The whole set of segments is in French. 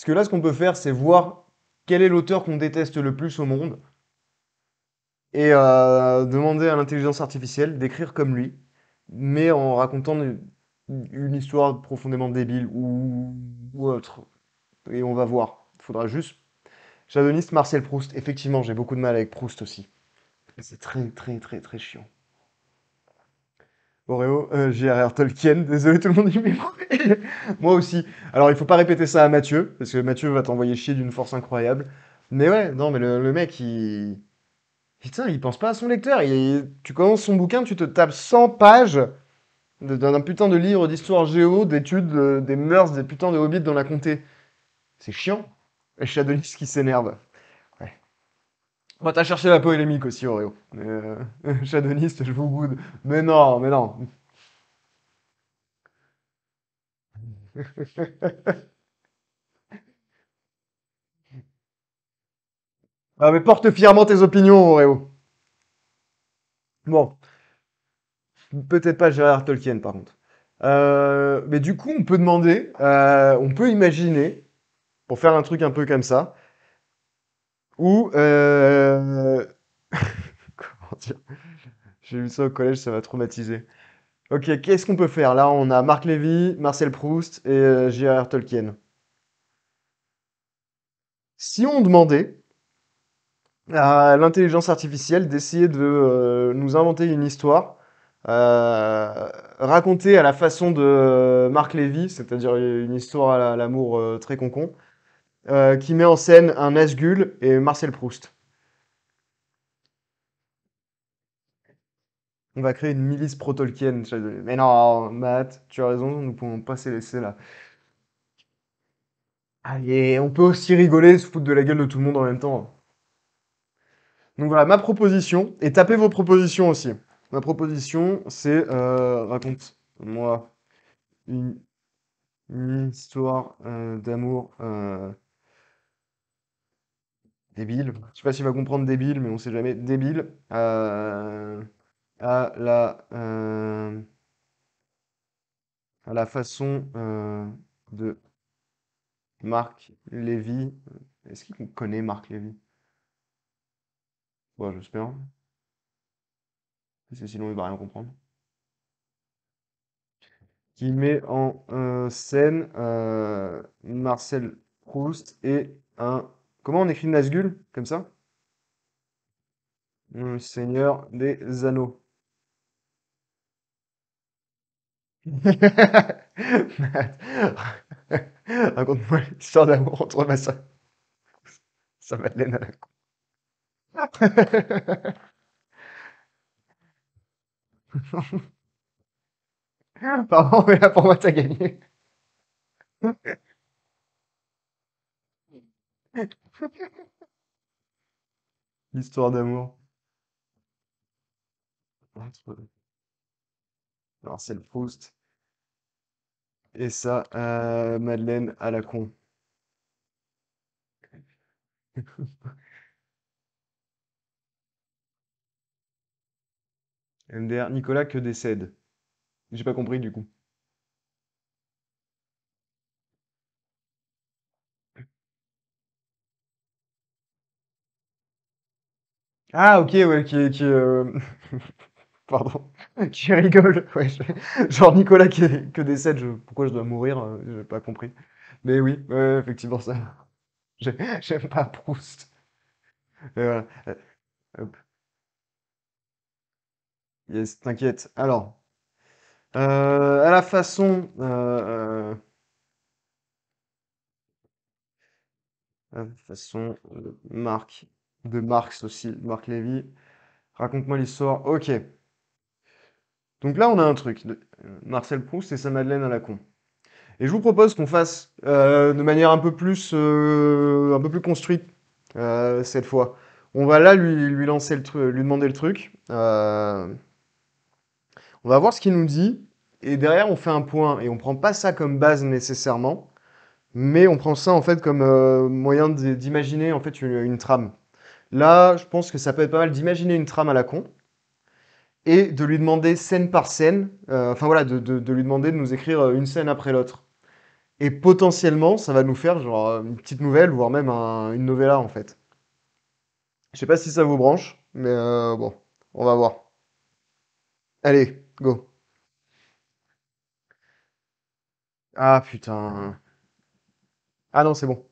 Parce que là, ce qu'on peut faire, c'est voir quel est l'auteur qu'on déteste le plus au monde et euh, demander à l'intelligence artificielle d'écrire comme lui, mais en racontant une, histoire profondément débile ou, ou, autre. Et on va voir. Il faudra juste. J'adoniste Marcel Proust. Effectivement, j'ai beaucoup de mal avec Proust aussi. C'est très, très, très, très chiant. Oreo, euh, J.R.R. Tolkien, désolé tout le monde, moi aussi. Alors il faut pas répéter ça à Mathieu, parce que Mathieu va t'envoyer chier d'une force incroyable. Mais ouais, non, mais le, mec, il... il pense pas à son lecteur. Tu commences son bouquin, tu te tapes 100 pages d'un putain de livre d'histoire géo, d'études, euh, des mœurs, des putains de hobbits dans la comté. C'est chiant. Et Shadonis qui s'énerve. Bah t'as cherché la polémique aussi, Oreo. Euh, je vous boude. Mais non, mais non. Ah, mais porte fièrement tes opinions, Oreo. Bon. Peut-être pas Gérard Tolkien, par contre. Euh, mais du coup, on peut demander, euh, on peut imaginer, pour faire un truc un peu comme ça, ou. Euh, comment dire J'ai vu ça au collège, ça m'a traumatisé. Ok, qu'est-ce qu'on peut faire Là, on a Marc Lévy, Marcel Proust et Gérard euh, J.R.R. Tolkien. Si on demandait à l'intelligence artificielle d'essayer de euh, nous inventer une histoire racontée à la façon de Marc Lévy, c'est-à-dire une histoire à l'amour très concon, euh, qui met en scène un Asgul et Marcel Proust. On va créer une milice pro-Tolkien. Mais non, Matt, tu as raison, nous ne pouvons pas se laisser là. Allez, on peut aussi rigoler et se foutre de la gueule de tout le monde en même temps. Donc voilà, ma proposition, et tapez vos propositions aussi. Ma proposition, c'est euh, raconte-moi une, histoire euh, d'amour débile, je sais pas s'il va comprendre débile, mais on sait jamais, débile, euh, à la, euh, à la façon euh, de Marc Lévy. Est-ce qu'il connaît Marc Lévy Bon, j'espère. Parce sinon, il va rien comprendre. Qui met en scène Marcel Proust et un Comment on écrit Nazgul Comme ça Le Seigneur des Anneaux. Raconte-moi l'histoire d'amour entre ma soeur. m'a l'aîné à la con. Pardon, mais là pour moi t'as gagné. L'histoire d'amour. Alors, c'est le Proust. Et ça, euh, Madeleine à la con. MDR, Nicolas que décède. J'ai pas compris du coup. Ah, OK, ouais, qui, qui euh, pardon, qui rigole. Genre Nicolas qui, que décède, je- pourquoi je dois mourir? Euh, j'ai pas compris. Mais oui, effectivement, ça. J'aime pas Proust. Euh, voilà. Yes, t'inquiète. Alors, à la façon, à la façon de Marc de Marx aussi, Marc Lévy. Raconte-moi l'histoire. Ok. Donc là, on a un truc. Euh, Marcel Proust et sa Madeleine à la con. Et je vous propose qu'on fasse euh, de manière un peu plus, euh, un peu plus construite cette fois. On va là lui, lui lancer le lui demander le truc. on va voir ce qu'il nous dit. Et derrière, on fait un point. Et on prend pas ça comme base nécessairement, mais on prend ça en fait comme moyen d'imaginer en fait une trame. Là, je pense que ça peut être pas mal d'imaginer une trame à la con et de lui demander scène par scène, euh, enfin voilà, de, lui demander de nous écrire euh, une scène après l'autre. Et potentiellement, ça va nous faire genre euh, une petite nouvelle, voire même une novella en fait. Je sais pas si ça vous branche, mais bon, on va voir. Allez, go. Ah putain. Ah non, c'est bon.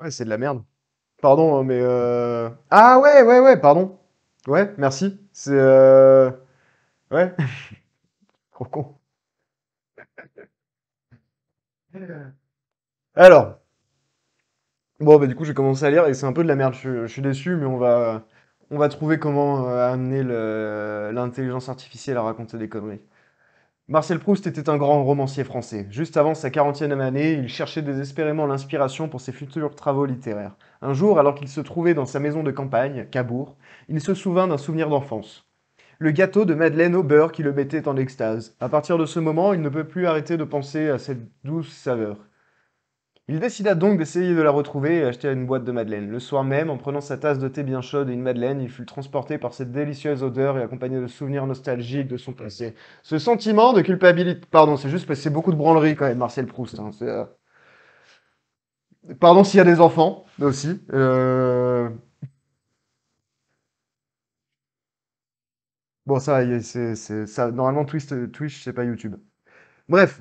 Ouais, c'est de la merde. Pardon, hein, mais. Euh, ah ouais, ouais, ouais, pardon. Ouais, merci. C'est. Euh, ouais. Trop con. Alors. Bon, bah, du coup, j'ai commencé à lire et c'est un peu de la merde. Je, suis déçu, mais on va, on va trouver comment euh, amener l'intelligence artificielle à raconter des conneries. Marcel Proust était un grand romancier français. Juste avant sa quarantième année, il cherchait désespérément l'inspiration pour ses futurs travaux littéraires. Un jour, alors qu'il se trouvait dans sa maison de campagne, Cabourg, il se souvint d'un souvenir d'enfance. Le gâteau de Madeleine au beurre qui le mettait en extase. À partir de ce moment, il ne peut plus arrêter de penser à cette douce saveur. Il décida donc d'essayer de la retrouver et acheter une boîte de madeleine. Le soir même, en prenant sa tasse de thé bien chaude et une madeleine, il fut transporté par cette délicieuse odeur et accompagné de souvenirs nostalgiques de son passé. Ce sentiment de culpabilité. Pardon, c'est juste parce que c'est beaucoup de branlerie quand même, Marcel Proust. Hein, euh, pardon s'il y a des enfants aussi. Euh, bon, ça, c'est, ça. Normalement, Twitch, c'est pas YouTube. Bref.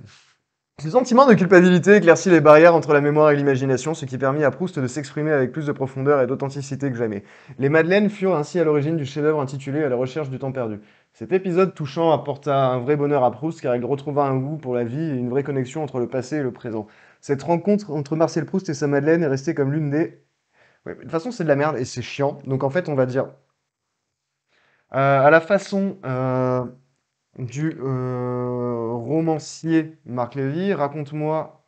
Ce sentiment de culpabilité éclaircit les barrières entre la mémoire et l'imagination, ce qui permit à Proust de s'exprimer avec plus de profondeur et d'authenticité que jamais. Les Madeleines furent ainsi à l'origine du chef-d'œuvre intitulé À la recherche du temps perdu. Cet épisode touchant apporta un vrai bonheur à Proust car il retrouva un goût pour la vie et une vraie connexion entre le passé et le présent. Cette rencontre entre Marcel Proust et sa Madeleine est restée comme l'une des. de toute façon, c'est de la merde et c'est chiant. Donc en fait, on va dire. Euh, à la façon. Euh, du euh, romancier Marc Lévy. Raconte-moi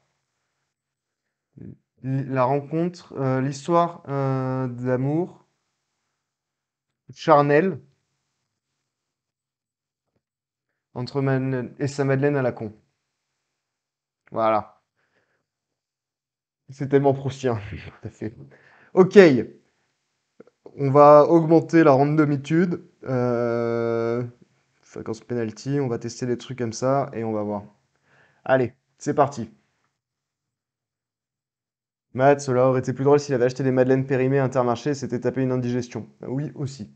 la rencontre, euh, l'histoire euh, d'amour charnel entre et sa Madeleine à la con. Voilà. C'est tellement proustien. Ok. On va augmenter la randomitude. Euh fréquence penalty, on va tester des trucs comme ça et on va voir. Allez, c'est parti. Matt, cela aurait été plus drôle s'il avait acheté des madeleines périmées à Intermarché et s'était tapé une indigestion. Oui, aussi.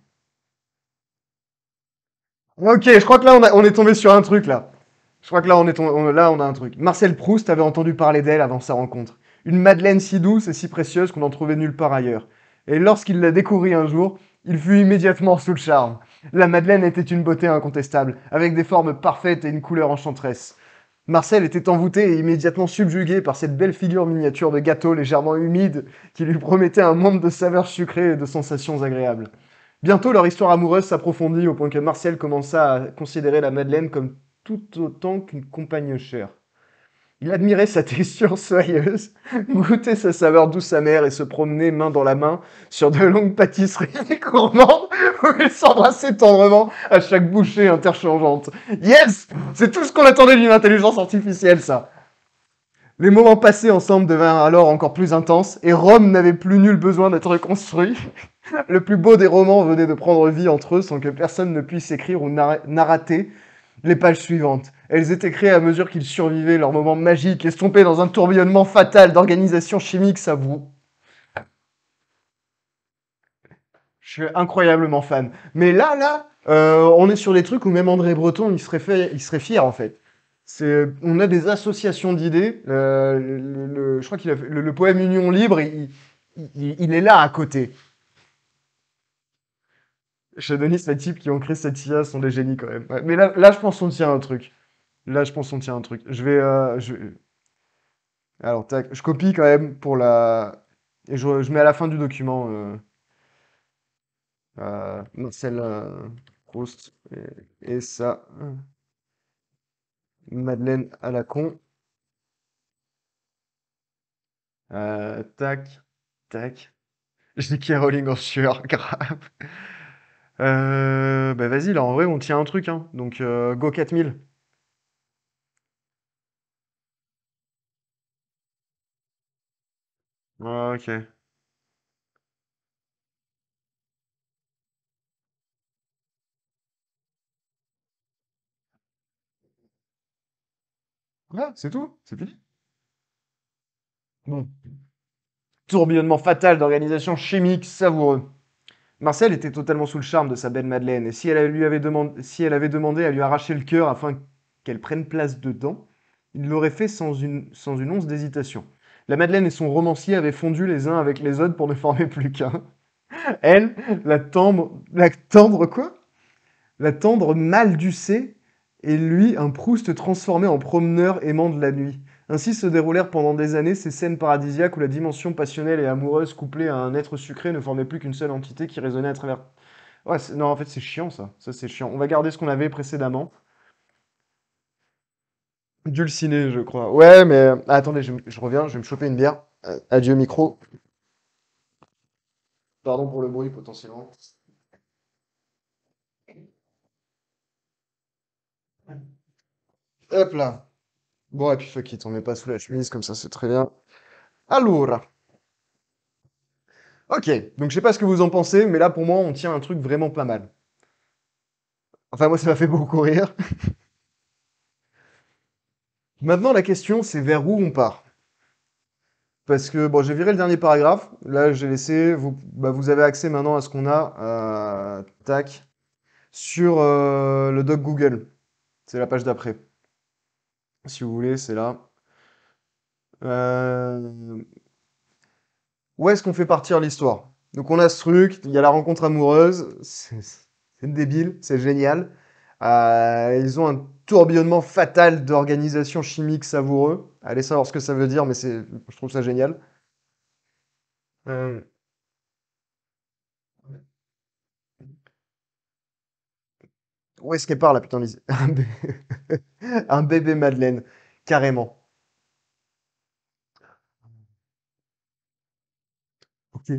Ok, je crois que là, on, est tombé sur un truc, là. Je crois que là, on là, on a un truc. Marcel Proust avait entendu parler d'elle avant sa rencontre. Une madeleine si douce et si précieuse qu'on n'en trouvait nulle part ailleurs. Et lorsqu'il l'a découvrit un jour, il fut immédiatement sous le charme. La Madeleine était une beauté incontestable, avec des formes parfaites et une couleur enchanteresse. Marcel était envoûté et immédiatement subjugué par cette belle figure miniature de gâteau légèrement humide qui lui promettait un monde de saveurs sucrées et de sensations agréables. Bientôt, leur histoire amoureuse s'approfondit au point que Marcel commença à considérer la Madeleine comme tout autant qu'une compagne chère. Il admirait sa texture soyeuse, goûtait sa saveur douce amère et se promenait main dans la main sur de longues pâtisseries gourmandes ils il tendrement à chaque bouchée interchangeante. Yes C'est tout ce qu'on attendait d'une intelligence artificielle, ça. Les moments passés ensemble devinrent alors encore plus intenses, et Rome n'avait plus nul besoin d'être construit. Le plus beau des romans venait de prendre vie entre eux sans que personne ne puisse écrire ou narrater les pages suivantes. Elles étaient créées à mesure qu'ils survivaient leurs moments magiques, estompés dans un tourbillonnement fatal d'organisations chimiques, ça suis incroyablement fan. Mais là, là, euh, on est sur des trucs où même André Breton, il serait, fait, il serait fier en fait. C'est, on a des associations d'idées. Euh, le, je crois qu'il a le, poème Union libre, il, est là à côté. Chez Denis, les types qui ont créé cette IA sont des génies quand même. mais là, là, je pense qu'on tient un truc. Là, je pense qu'on tient un truc. Je vais, euh, Alors, tac, je copie quand même pour la. Et je mets à la fin du document. Euh, Marcel euh, Proust et, ça. Hein. Madeleine à la con. Euh, tac, tac. qui Rowling en sueur, grave. Euh, bah vas-y, là en vrai on tient un truc, hein. donc euh, go 4000. Ah, ok. Voilà, c'est tout, c'est fini. Bon. Tourbillonnement fatal d'organisation chimique savoureux. Marcel était totalement sous le charme de sa belle Madeleine, et si elle avait, demandé, si elle avait demandé à lui arracher le cœur afin qu'elle prenne place dedans, il l'aurait fait sans une, once d'hésitation. La Madeleine et son romancier avaient fondu les uns avec les autres pour ne former plus qu'un. Elle, la tendre, la tendre quoi La tendre mal et lui un Proust transformé en promeneur aimant de la nuit. Ainsi se déroulèrent pendant des années ces scènes paradisiaques où la dimension passionnelle et amoureuse couplée à un être sucré ne formait plus qu'une seule entité qui résonnait à travers... Ouais, non, en fait, c'est chiant, ça. Ça, c'est chiant. On va garder ce qu'on avait précédemment. Dulciné, je crois. Ouais, mais... attendez, je, reviens, je vais me choper une bière. Euh, adieu, micro. Pardon pour le bruit, potentiellement. Hop là. Bon, et puis fuck it, on met pas sous la chemise, comme ça c'est très bien. Alors. Ok, donc je sais pas ce que vous en pensez, mais là pour moi on tient un truc vraiment pas mal. Enfin moi ça m'a fait beaucoup rire. Maintenant la question c'est vers où on part parce que bon, j'ai viré le dernier paragraphe. Là, j'ai laissé. Vous, bah, vous avez accès maintenant à ce qu'on a. Euh, tac sur euh, le doc Google. C'est la page d'après si vous voulez, c'est là. Euh... Où est-ce qu'on fait partir l'histoire Donc on a ce truc, il y a la rencontre amoureuse, c'est débile, c'est génial. Euh, ils ont un tourbillonnement fatal d'organisation chimique savoureux. Allez savoir ce que ça veut dire, mais je trouve ça génial. Euh... Où est-ce qu'elle parle la putain Lise un, bébé Madeleine, carrément. Ok.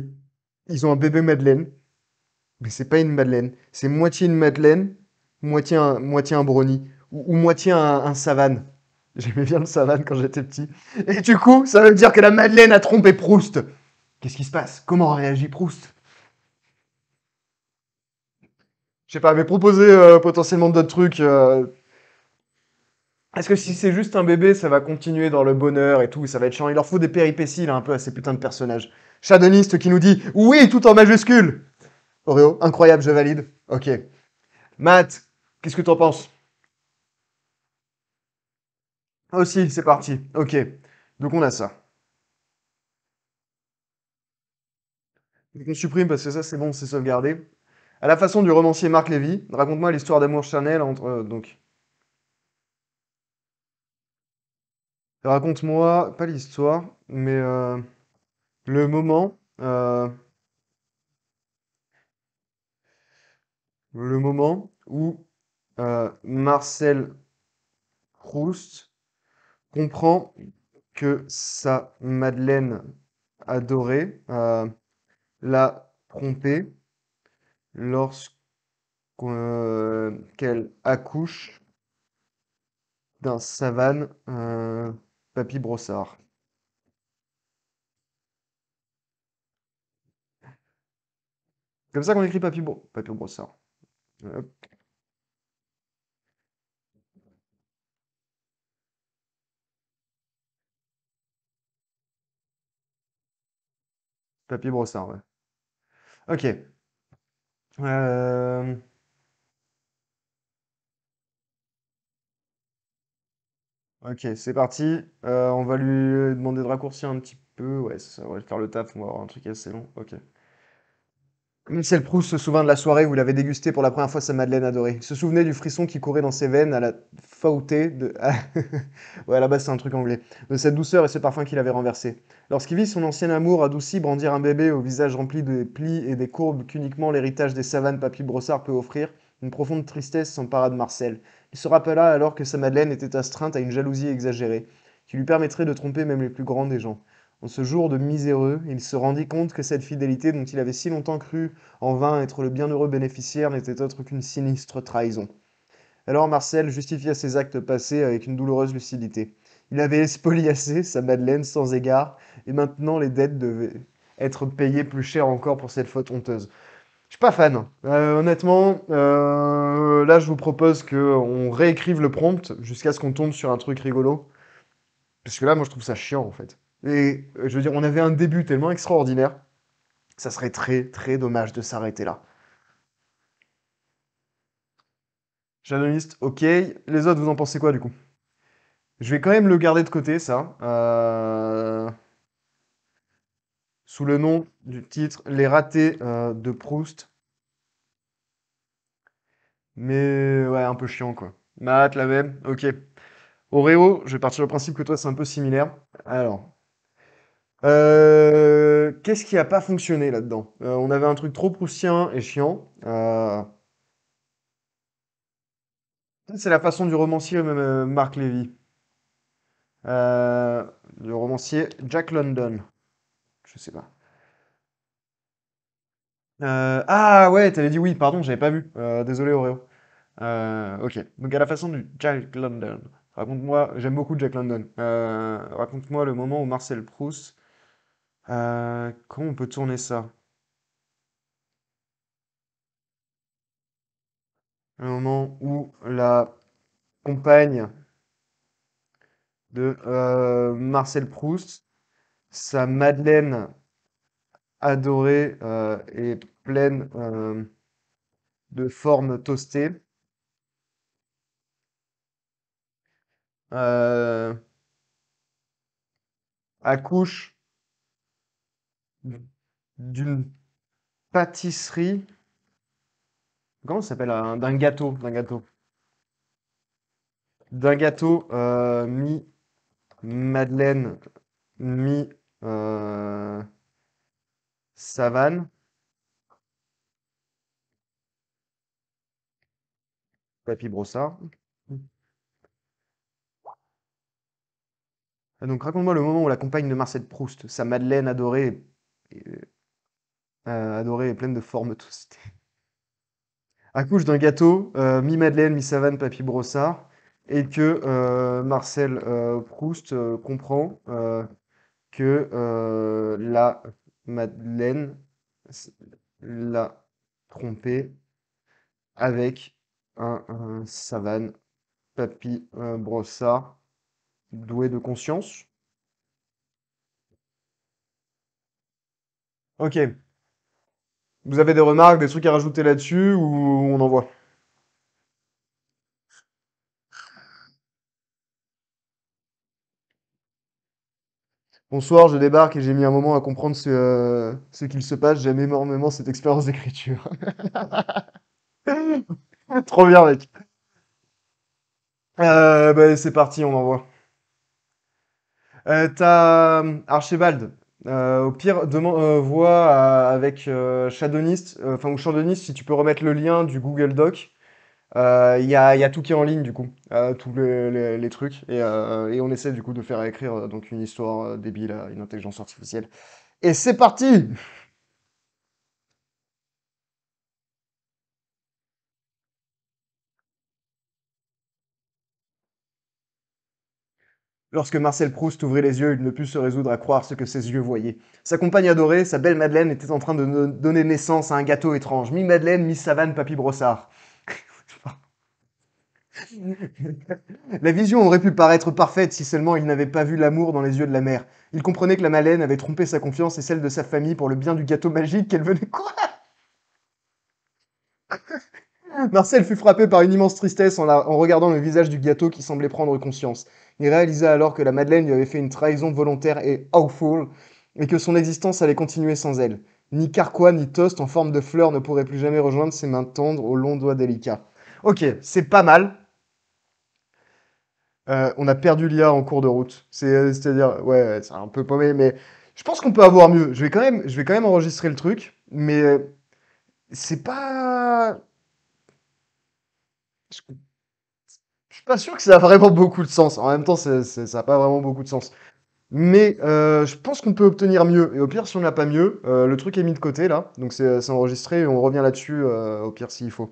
Ils ont un bébé Madeleine, mais c'est pas une Madeleine. C'est moitié une Madeleine, moitié un, moitié un brownie, ou, moitié un, un savane. J'aimais bien le savane quand j'étais petit. Et du coup, ça veut dire que la Madeleine a trompé Proust. Qu'est-ce qui se passe Comment réagit Proust je sais pas, mais proposer euh, potentiellement d'autres trucs. Euh... Est-ce que si c'est juste un bébé, ça va continuer dans le bonheur et tout, ça va être chiant Il leur faut des péripéties là un peu à ces putains de personnages. Shadoniste qui nous dit oui tout en majuscule. Oreo, incroyable, je valide. Ok. Matt, qu'est-ce que t'en penses Aussi, c'est parti. Ok. Donc on a ça. on supprime parce que ça c'est bon, c'est sauvegardé. À la façon du romancier Marc Lévy, raconte-moi l'histoire d'amour Chanel entre. Euh, donc. Raconte-moi, pas l'histoire, mais euh, le moment. Euh, le moment où Marcel Proust comprend que sa Madeleine adorée l'a trompé lorsqu'elle accouche d'un savane euh, papy brossard. comme ça qu'on écrit papy, brossard. papy brossard. Papier brossard, Ok. Euh, ok, c'est parti. Euh, on va lui demander de raccourcir un petit peu. Ouais, ça va faire le taf. On va avoir un truc assez long. Ok. Michel Proust se souvint de la soirée où il avait dégusté pour la première fois sa madeleine adorée. Il se souvenait du frisson qui courait dans ses veines à la faute de... ouais, là-bas c'est un truc anglais. De cette douceur et ce parfum qu'il avait renversé. Lorsqu'il vit son ancien amour adouci brandir un bébé au visage rempli de plis et des courbes qu'uniquement l'héritage des savanes papy brossard peut offrir, une profonde tristesse s'empara de Marcel. Il se rappela alors que sa madeleine était astreinte à une jalousie exagérée, qui lui permettrait de tromper même les plus grands des gens. En ce jour de miséreux, il se rendit compte que cette fidélité dont il avait si longtemps cru en vain être le bienheureux bénéficiaire n'était autre qu'une sinistre trahison. Alors Marcel justifia ses actes passés avec une douloureuse lucidité. Il avait spoliassé sa Madeleine sans égard, et maintenant les dettes devaient être payées plus cher encore pour cette faute honteuse. Je suis pas fan. Hein. Euh, honnêtement, euh, là je vous propose qu'on réécrive le prompt jusqu'à ce qu'on tombe sur un truc rigolo. Parce que là, moi je trouve ça chiant en fait. Et euh, je veux dire, on avait un début tellement extraordinaire, ça serait très très dommage de s'arrêter là. Janoniste, ok. Les autres, vous en pensez quoi du coup Je vais quand même le garder de côté, ça. Euh, sous le nom du titre Les ratés euh, de Proust. Mais ouais, un peu chiant quoi. Matt, la même, ok. Oreo, je vais partir du principe que toi c'est un peu similaire. Alors, euh, qu'est-ce qui a pas fonctionné là-dedans euh, On avait un truc trop proustien et chiant. Euh, c'est la façon du romancier Marc Levy. Euh, romancier Jack London. Je sais pas. ah ouais, t'avais dit oui, pardon, j'avais pas vu. désolé Oreo. ok, donc à la façon du Jack London. Raconte-moi, j'aime beaucoup Jack London. raconte-moi le moment où Marcel Proust euh, comment on peut tourner ça Un moment où la compagne de euh, Marcel Proust, sa Madeleine adorée et euh, pleine de forme toastée, accouche d'une pâtisserie. Comment ça s'appelle D'un gâteau. D'un gâteau. D'un gâteau euh, mi-madeleine, mi-savane. Euh, Papy Brossard. Ah, donc raconte-moi le moment où la compagne de Marcel Proust, sa Madeleine adorée, adorée et euh, pleine de formes à Accouche d'un gâteau, euh, mi-madeleine, mi-savane, papy brossard, et que euh, Marcel Proust comprend que la madeleine l'a trompé avec un, un savane papy brossard doué de conscience. Ok. Vous avez des remarques, des trucs à rajouter là-dessus ou on envoie Bonsoir, je débarque et j'ai mis un moment à comprendre ce, euh, qu'il se passe. J'aime énormément cette expérience d'écriture. Trop bien, mec. Euh, bah, c'est parti, on envoie. Euh, t'as Archibald euh, au pire, demande, euh, vois euh, avec euh, si tu peux remettre le lien du Google Doc. Il y, a, tout qui est en ligne du coup, tous les, trucs. Et, on essaie du coup de faire écrire donc une histoire débile à une intelligence artificielle. Et c'est parti! Lorsque Marcel Proust ouvrit les yeux, il ne put se résoudre à croire ce que ses yeux voyaient. Sa compagne adorée, sa belle Madeleine, était en train de donner naissance à un gâteau étrange. Mi-Madeleine, mi-Savane, Papy Brossard. la vision aurait pu paraître parfaite si seulement il n'avait pas vu l'amour dans les yeux de la mère. Il comprenait que la Madeleine avait trompé sa confiance et celle de sa famille pour le bien du gâteau magique qu'elle venait... Quoi Marcel fut frappé par une immense tristesse en, regardant le visage du gâteau qui semblait prendre conscience. Il réalisa alors que la Madeleine lui avait fait une trahison volontaire et awful, et que son existence allait continuer sans elle. Ni carquois ni toast en forme de fleurs ne pourraient plus jamais rejoindre ses mains tendres aux longs doigts délicats. Ok, c'est pas mal. Euh, on a perdu l'IA en cours de route. Euh, c'est-à-dire, ouais, c'est un peu paumé, mais je pense qu'on peut avoir mieux. Je vais quand même, je vais quand même enregistrer le truc, mais euh, c'est pas je suis pas sûr que ça a vraiment beaucoup de sens. En même temps, ça n'a pas vraiment beaucoup de sens. Mais euh, je pense qu'on peut obtenir mieux. Et au pire, si on n'a pas mieux, euh, le truc est mis de côté là. Donc c'est euh, enregistré et on revient là-dessus au pire s'il faut.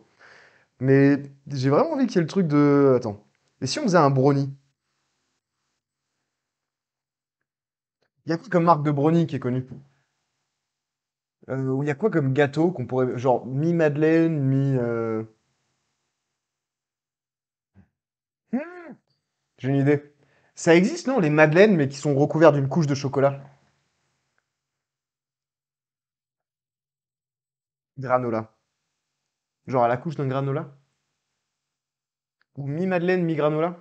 Mais j'ai vraiment envie qu'il y ait le truc de. Attends. Et si on faisait un brownie Il y a quoi comme marque de brownie qui est connue Il y a quoi comme gâteau qu'on pourrait. Genre mi-madeleine, mi J'ai une idée. Ça existe, non Les madeleines, mais qui sont recouvertes d'une couche de chocolat. Granola. Genre à la couche d'un granola Ou mi-madeleine, mi-granola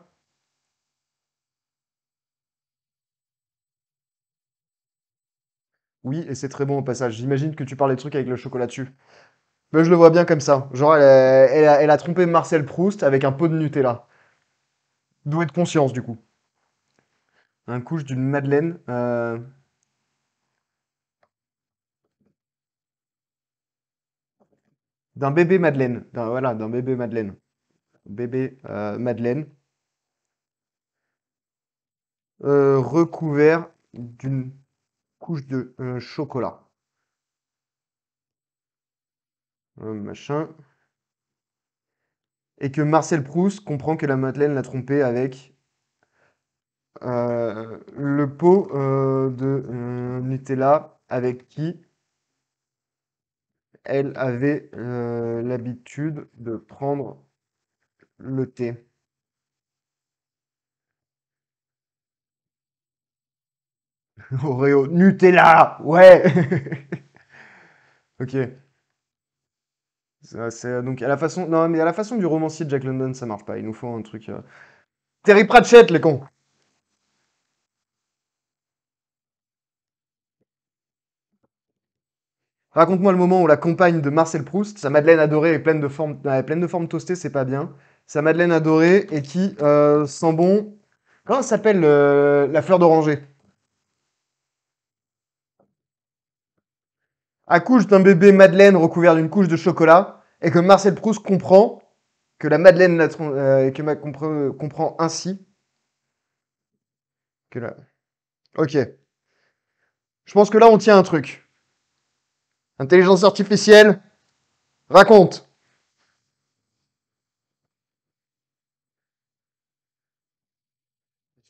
Oui, et c'est très bon au passage. J'imagine que tu parles des trucs avec le chocolat dessus. Mais ben, je le vois bien comme ça. Genre, elle, a, elle a trompé Marcel Proust avec un pot de Nutella doué de conscience, du coup. Un couche d'une madeleine. Euh, d'un bébé madeleine. voilà, d'un bébé madeleine. Bébé euh, madeleine. Euh, recouvert d'une couche de chocolat. machin et que Marcel Proust comprend que la Madeleine l'a trompé avec euh, le pot euh, de euh, Nutella avec qui elle avait l'habitude de prendre le thé. Oreo, Nutella, ouais. ok. Euh, donc à la façon non mais à la façon du romancier de Jack London ça marche pas. Il nous faut un truc. Euh. Terry Pratchett les cons. Raconte-moi le moment où la compagne de Marcel Proust, sa Madeleine adorée est pleine de forme, pleine de c'est pas bien. Sa Madeleine adorée et qui euh, sent bon. Comment ça s'appelle la fleur d'oranger accouche d'un bébé madeleine recouvert d'une couche de chocolat et que Marcel Proust comprend que la madeleine euh, que ma comprend ainsi que OK. Je pense que là on tient un truc. Intelligence artificielle raconte.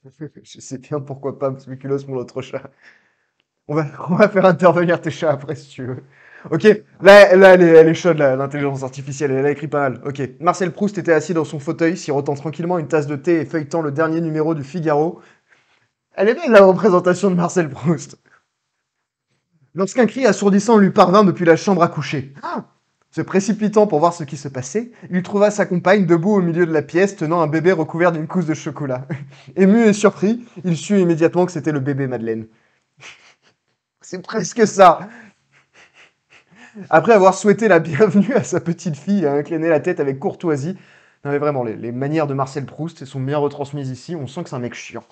Je sais bien pourquoi pas mon autre chat. On va, faire intervenir tes chats après si tu veux. Ok, là, elle, est, chaude, l'intelligence artificielle, elle a écrit pas mal. Ok, Marcel Proust était assis dans son fauteuil, sirotant tranquillement une tasse de thé et feuilletant le dernier numéro du Figaro. Elle est belle la représentation de Marcel Proust. Lorsqu'un cri assourdissant lui parvint depuis la chambre à coucher. Ah, se précipitant pour voir ce qui se passait, il trouva sa compagne debout au milieu de la pièce, tenant un bébé recouvert d'une couche de chocolat. Ému et surpris, il sut immédiatement que c'était le bébé Madeleine. C'est presque ça. Après avoir souhaité la bienvenue à sa petite fille et hein, à la tête avec courtoisie, non mais vraiment, les, manières de Marcel Proust sont bien retransmises ici, on sent que c'est un mec chiant.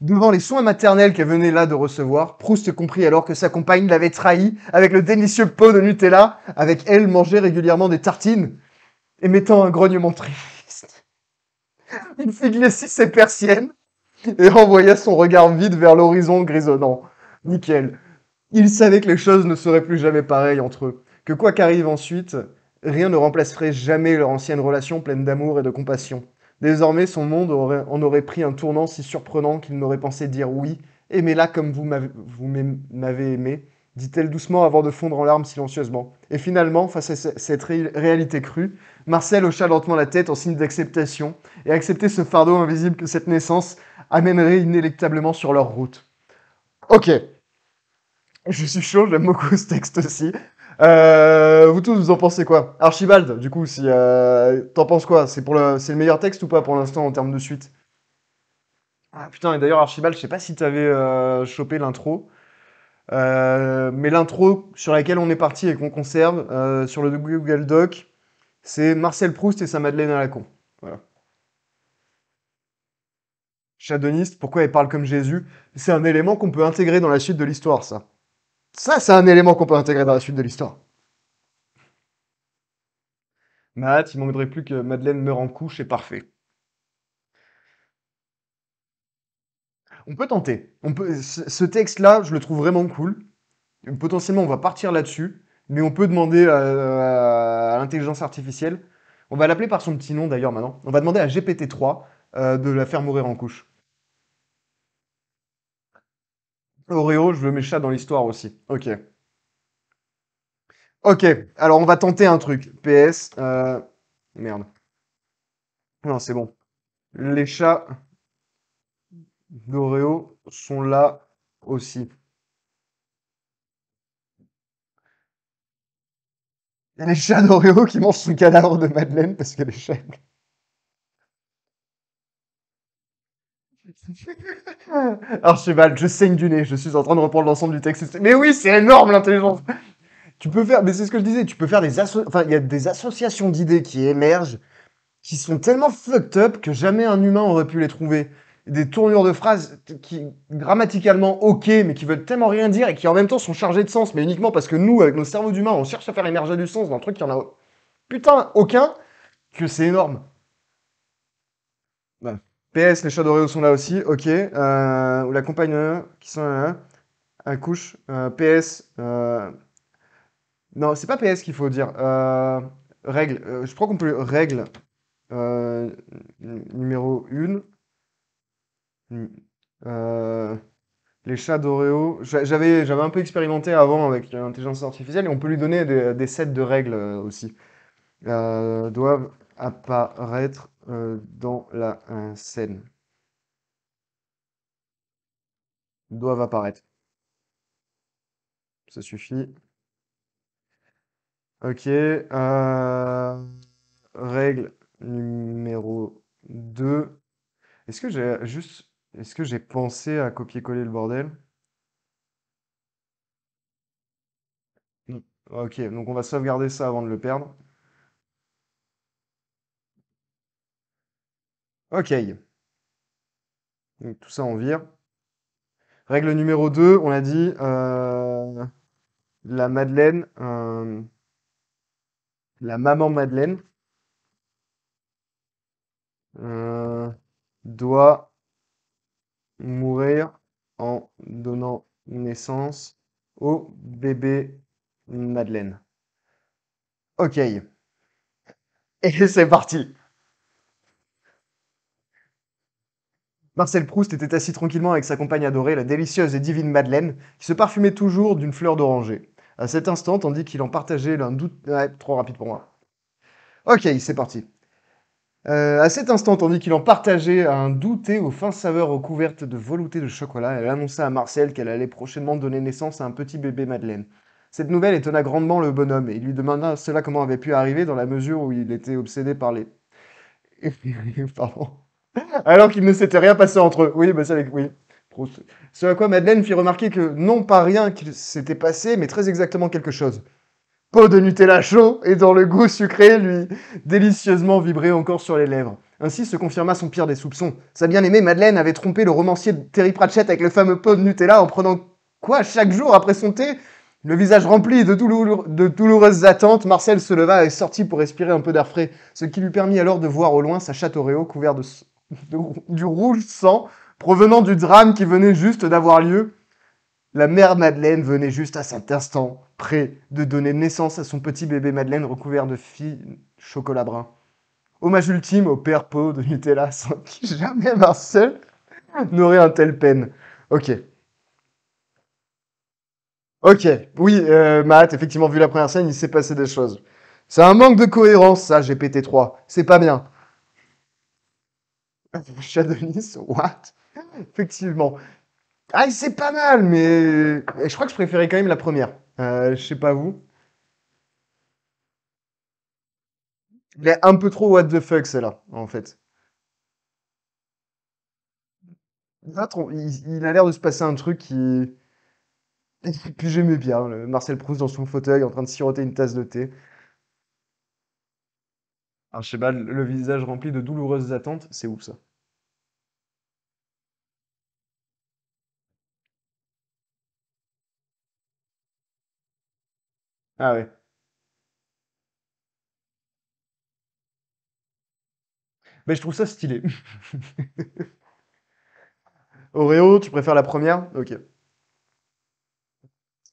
Devant les soins maternels qu'elle venait là de recevoir, Proust comprit alors que sa compagne l'avait trahi avec le délicieux pot de Nutella, avec elle mangeait régulièrement des tartines, et mettant un grognement triste. Il fit glisser ses persiennes et envoya son regard vide vers l'horizon grisonnant nickel. Il savait que les choses ne seraient plus jamais pareilles entre eux, que quoi qu'arrive ensuite, rien ne remplacerait jamais leur ancienne relation pleine d'amour et de compassion. Désormais, son monde en aurait pris un tournant si surprenant qu'il n'aurait pensé dire oui, aimez-la comme vous m'avez aimé, dit-elle doucement avant de fondre en larmes silencieusement. Et finalement, face à cette réalité crue, Marcel hocha lentement la tête en signe d'acceptation et acceptait ce fardeau invisible que cette naissance amènerait inéluctablement sur leur route. Ok, je suis chaud, j'aime beaucoup ce texte aussi. Euh, vous tous, vous en pensez quoi Archibald, du coup, si, euh, t'en penses quoi C'est le, le meilleur texte ou pas pour l'instant en termes de suite Ah putain, et d'ailleurs, Archibald, je sais pas si t'avais euh, chopé l'intro, euh, mais l'intro sur laquelle on est parti et qu'on conserve sur le Google Doc, c'est Marcel Proust et sa Madeleine à la con. Voilà. Chadoniste, pourquoi elle parle comme Jésus C'est un élément qu'on peut intégrer dans la suite de l'histoire, ça. Ça, c'est un élément qu'on peut intégrer dans la suite de l'histoire. Matt, il manquerait plus que Madeleine meure en couche, c'est parfait. On peut tenter. On peut... Ce texte-là, je le trouve vraiment cool. Potentiellement, on va partir là-dessus, mais on peut demander à, l'intelligence artificielle. On va l'appeler par son petit nom d'ailleurs maintenant. On va demander à GPT-3 euh, de la faire mourir en couche. Oreo, je veux mes chats dans l'histoire aussi. Ok. Ok, alors on va tenter un truc. PS. Euh, merde. Non, c'est bon. Les chats d'Oreo sont là aussi. Il y a les chats d'Oreo qui mangent son cadavre de Madeleine parce que les chats Cheval, je saigne du nez, je suis en train de reprendre l'ensemble du texte. Mais oui, c'est énorme l'intelligence. Tu peux faire, mais c'est ce que je disais, tu peux faire des il y a des associations d'idées qui émergent, qui sont tellement fucked up que jamais un humain aurait pu les trouver. Des tournures de phrases qui, grammaticalement ok, mais qui veulent tellement rien dire et qui en même temps sont chargées de sens, mais uniquement parce que nous, avec nos cerveaux d'humains, on cherche à faire émerger du sens dans un truc qui en a, putain, aucun, que c'est énorme. PS, les chats doréos sont là aussi, ok. Euh, ou la compagne, qui sont là, hein, Un couche. Euh, PS, euh... non, c'est pas PS qu'il faut dire. Euh, règle, je crois qu'on peut règle numéro 1. les chats d'Oreo, j'avais, j'avais un peu expérimenté avant avec l'intelligence artificielle et on peut lui donner des, des sets de règles aussi. doivent apparaître euh, dans la euh, scène doivent apparaître. Ça suffit. Ok. Euh, règle numéro 2. Est-ce que j'ai juste. Est-ce que j'ai pensé à copier-coller le bordel Ok, donc on va sauvegarder ça avant de le perdre. OK. tout ça, on vire. Règle numéro 2, on a dit euh, la Madeleine, euh, la maman Madeleine euh, doit mourir en donnant naissance au bébé Madeleine. Ok. Et c'est parti. Marcel Proust était assis tranquillement avec sa compagne adorée, la délicieuse et divine Madeleine, qui se parfumait toujours d'une fleur d'oranger. À cet instant, tandis qu'il en partageait un doute... Ouais, trop rapide pour moi. Ok, c'est parti. Euh, à cet instant, tandis qu'il en partageait un douté aux fins saveurs recouvertes de volutes de chocolat, elle annonça à Marcel qu'elle allait prochainement donner naissance à un petit bébé Madeleine. Cette nouvelle étonna grandement le bonhomme et il lui demanda cela comment avait pu arriver dans la mesure où il était obsédé par les... Pardon. alors qu'il ne s'était rien passé entre eux. Oui, bah ça, oui. Ce à quoi Madeleine fit remarquer que non pas rien qu'il s'était passé, mais très exactement quelque chose. Peau de Nutella chaud et dans le goût sucré lui délicieusement vibré encore sur les lèvres. Ainsi se confirma son pire des soupçons. Sa bien-aimée Madeleine avait trompé le romancier Terry Pratchett avec le fameux pot de Nutella en prenant quoi chaque jour après son thé le visage rempli de, de, douloureuses attentes, Marcel se leva et sortit pour respirer un peu d'air frais, ce qui lui permit alors de voir au loin sa château couvert couvert de, du rouge sang provenant du drame qui venait juste d'avoir lieu, la mère Madeleine venait juste à cet instant près de donner naissance à son petit bébé Madeleine recouvert de filles chocolat brun. Hommage ultime au père Pau de Nutella, sans qui jamais Marcel n'aurait un tel peine. Ok. Ok, oui, euh, Matt, effectivement, vu la première scène, il s'est passé des choses. C'est un manque de cohérence, ça, GPT-3. C'est pas bien de Nice, what Effectivement. Ah, c'est pas mal, mais je crois que je préférais quand même la première. Euh, je sais pas vous. Il est un peu trop what the fuck, celle-là, en fait. Il, a l'air de se passer un truc qui... Et puis j'aimais bien, Marcel Proust dans son fauteuil en train de siroter une tasse de thé pas, le visage rempli de douloureuses attentes, c'est où ça Ah ouais. Mais je trouve ça stylé. Oreo, tu préfères la première Ok.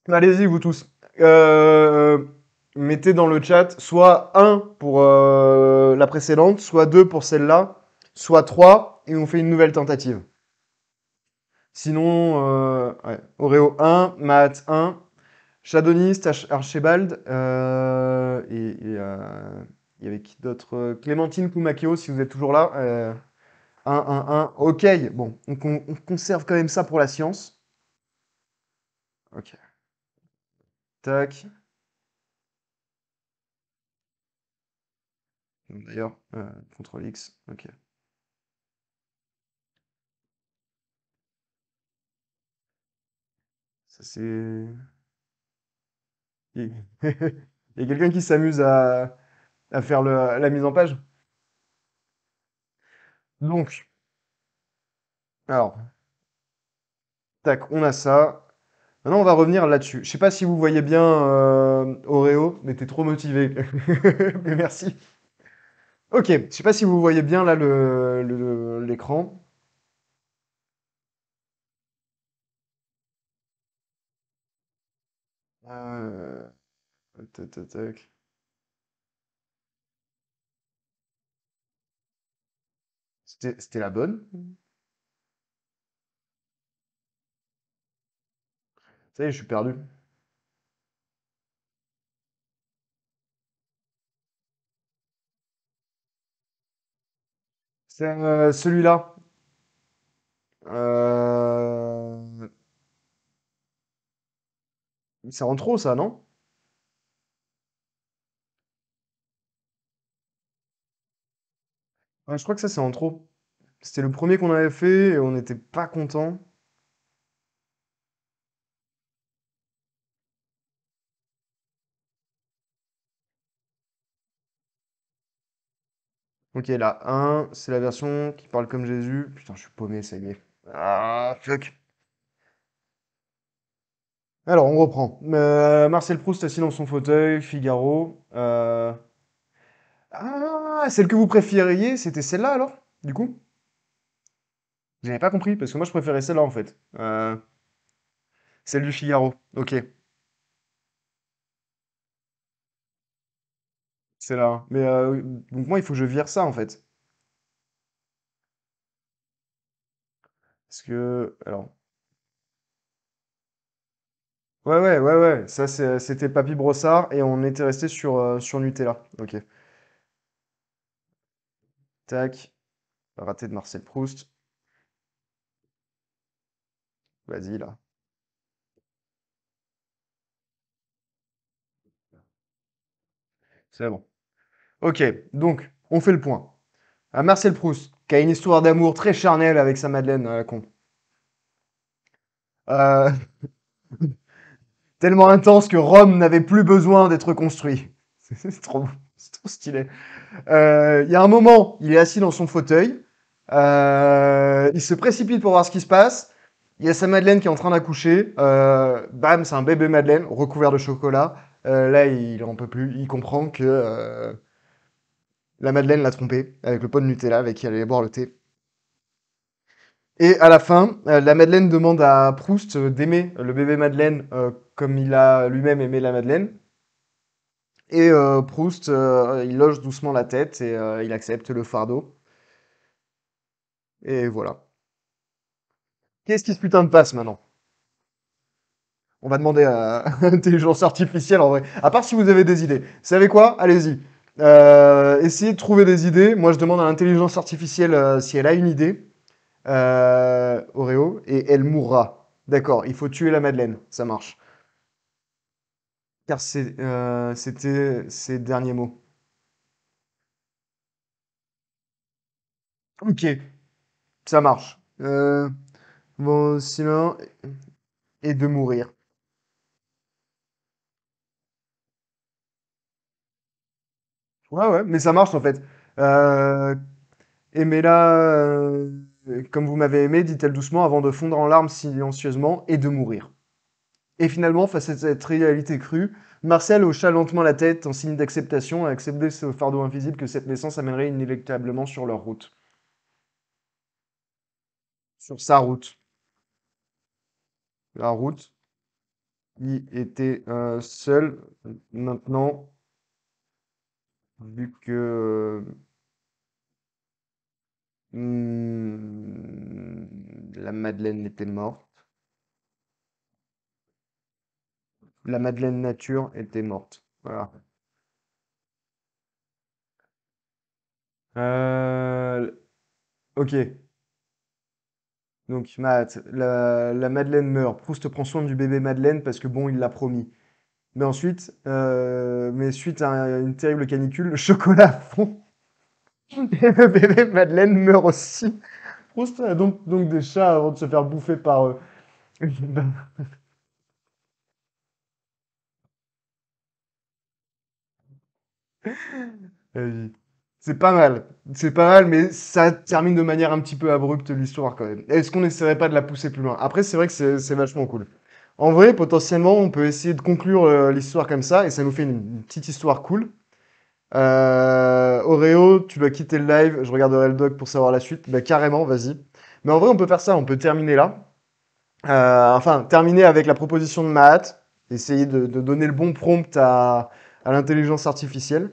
Allez-y, vous tous. Euh mettez dans le chat soit 1 pour euh, la précédente, soit 2 pour celle-là, soit 3 et on fait une nouvelle tentative. Sinon, euh, Oreo 1, Matt 1, Shadonist, Archibald, euh, et euh, il y avait qui d'autre Clémentine Koumakio, si vous êtes toujours là. 1, 1, 1, ok, bon, on, on conserve quand même ça pour la science. Ok. Tac. d'ailleurs. Euh, CTRL X, ok. Ça c'est... Il y a quelqu'un qui s'amuse à, faire la mise en page. Donc, alors, tac, on a ça. Maintenant, on va revenir là-dessus. Je ne sais pas si vous voyez bien Auréo, euh, Oreo, mais t'es trop motivé. Merci. Ok, je sais pas si vous voyez bien là l'écran. Euh, c'était la bonne Ça y est, je suis perdu. C'est euh, celui-là. C'est euh, en trop, ça, non? je crois que ça, c'est en trop. C'était le premier qu'on avait fait et on n'était pas content. Ok, là, 1, c'est la version qui parle comme Jésus. Putain, je suis paumé, ça y est. Ah, fuck. Alors, on reprend. Euh, Marcel Proust assis dans son fauteuil, Figaro. Euh, ah, celle que vous préfériez, c'était celle-là alors, du coup J'avais pas compris, parce que moi je préférais celle-là en fait. Euh, celle du Figaro, ok. C'est là. Mais euh, donc moi, il faut que je vire ça, en fait. Parce que... Alors... Ouais, ouais, ouais, ouais. Ça, c'était Papy Brossard et on était resté sur, euh, sur Nutella. Ok. Tac. Raté de Marcel Proust. Vas-y, là. C'est bon. Ok, donc on fait le point. Marcel Proust, qui a une histoire d'amour très charnelle avec sa Madeleine à la con. Euh, tellement intense que Rome n'avait plus besoin d'être construit. C'est trop, trop, stylé. Euh, il y a un moment, il est assis dans son fauteuil. Euh, il se précipite pour voir ce qui se passe. Il y a sa Madeleine qui est en train d'accoucher. bam, c'est un bébé Madeleine recouvert de chocolat. là, il en peut plus. Il comprend que la Madeleine l'a trompé avec le pot de Nutella avec qui elle allait boire le thé. Et à la fin, euh, la Madeleine demande à Proust d'aimer le bébé Madeleine euh, comme il a lui-même aimé la Madeleine. Et euh, Proust, il loge doucement la tête et il accepte le fardeau. Et voilà. Qu'est-ce qui se putain de passe maintenant On va demander à l'intelligence artificielle en vrai. À part si vous avez des idées. Vous savez quoi Allez-y. Euh, essayez de trouver des idées. Moi, je demande à l'intelligence artificielle euh, si elle a une idée. Auréo, euh, Oreo, et elle mourra. D'accord, il faut tuer la Madeleine, ça marche. Car c'était ses derniers mots. Ok, ça marche. bon, sinon, et de mourir. Ouais, ouais, mais ça marche en fait. Euh, et aimez euh, comme vous m'avez aimé, dit-elle doucement, avant de fondre en larmes silencieusement et de mourir. Et finalement, face à cette réalité crue, Marcel hocha lentement la tête en signe d'acceptation à accepter ce fardeau invisible que cette naissance amènerait inéluctablement sur leur route. Sur sa route. La route. Il était euh, seul. Maintenant, vu que hmm, la Madeleine était morte. La Madeleine Nature était morte. Voilà. Euh, ok. Donc, Matt, la Madeleine meurt. Proust prend soin du bébé Madeleine parce que bon, il l'a promis. Mais ensuite, euh, mais suite à une terrible canicule, le chocolat fond. Et le bébé Madeleine meurt aussi. Proust euh, donc, donc des chats avant de se faire bouffer par eux. C'est pas mal, c'est pas mal, mais ça termine de manière un petit peu abrupte l'histoire quand même. Est-ce qu'on n'essaierait pas de la pousser plus loin Après, c'est vrai que c'est vachement cool. En vrai, potentiellement, on peut essayer de conclure euh, l'histoire comme ça, et ça nous fait une petite histoire cool. Euh, Oreo, tu dois quitter le live, je regarderai le doc pour savoir la suite. Bah, carrément, vas-y. Mais en vrai, on peut faire ça, on peut terminer là. Euh, enfin, terminer avec la proposition de Matt, essayer de, donner le bon prompt à, l'intelligence artificielle.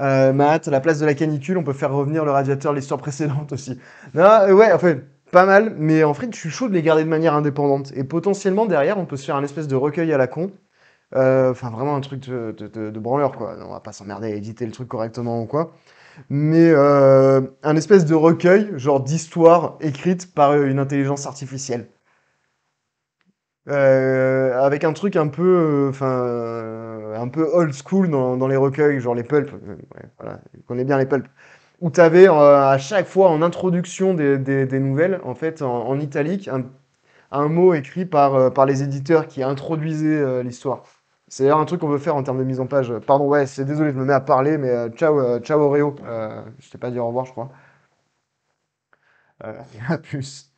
Euh, à la place de la canicule, on peut faire revenir le radiateur l'histoire précédente aussi. Non, euh, ouais, en fait, pas mal, mais en fait, je suis chaud de les garder de manière indépendante. Et potentiellement, derrière, on peut se faire un espèce de recueil à la con. Euh, enfin, vraiment un truc de, branleur, quoi. On va pas s'emmerder à éditer le truc correctement ou quoi. Mais euh, un espèce de recueil, genre d'histoire écrite par euh, une intelligence artificielle. avec un truc un peu, enfin, un peu old school dans, les recueils, genre les pulps. voilà, connaît bien les pulps où tu avais euh, à chaque fois en introduction des, nouvelles, en fait, en, italique, un, mot écrit par, euh, par les éditeurs qui introduisaient euh, l'histoire. C'est un truc qu'on veut faire en termes de mise en page. Pardon, ouais, c'est désolé, je me mets à parler, mais ciao, ciao Oreo. je t'ai pas dit au revoir, je crois. à plus.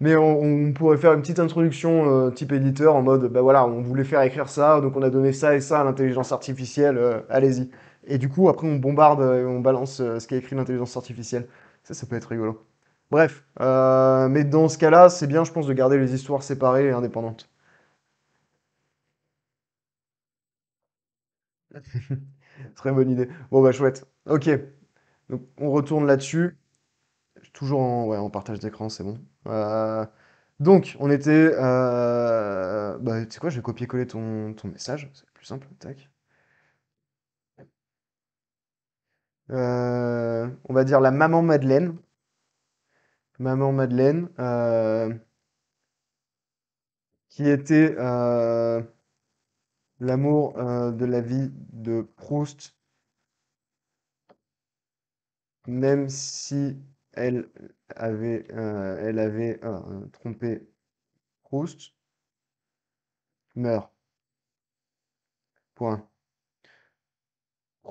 Mais on, pourrait faire une petite introduction type éditeur en mode, ben voilà, on voulait faire écrire ça, donc on a donné ça et ça à l'intelligence artificielle, allez-y. Et du coup, après, on bombarde et on balance euh, ce qu'a écrit l'intelligence artificielle. Ça, ça peut être rigolo. Bref, euh, mais dans ce cas-là, c'est bien, je pense, de garder les histoires séparées et indépendantes. Très bonne idée. Bon, bah, chouette. Ok. Donc, on retourne là-dessus. Toujours en, partage d'écran, c'est bon. Euh, donc, on était. bah, tu sais quoi, je vais copier-coller ton, ton message, c'est plus simple. Tac. Euh, on va dire la maman Madeleine. Maman Madeleine, euh, qui était euh, l'amour de la vie de Proust, même si elle avait, elle avait trompé Proust, meurt. Point.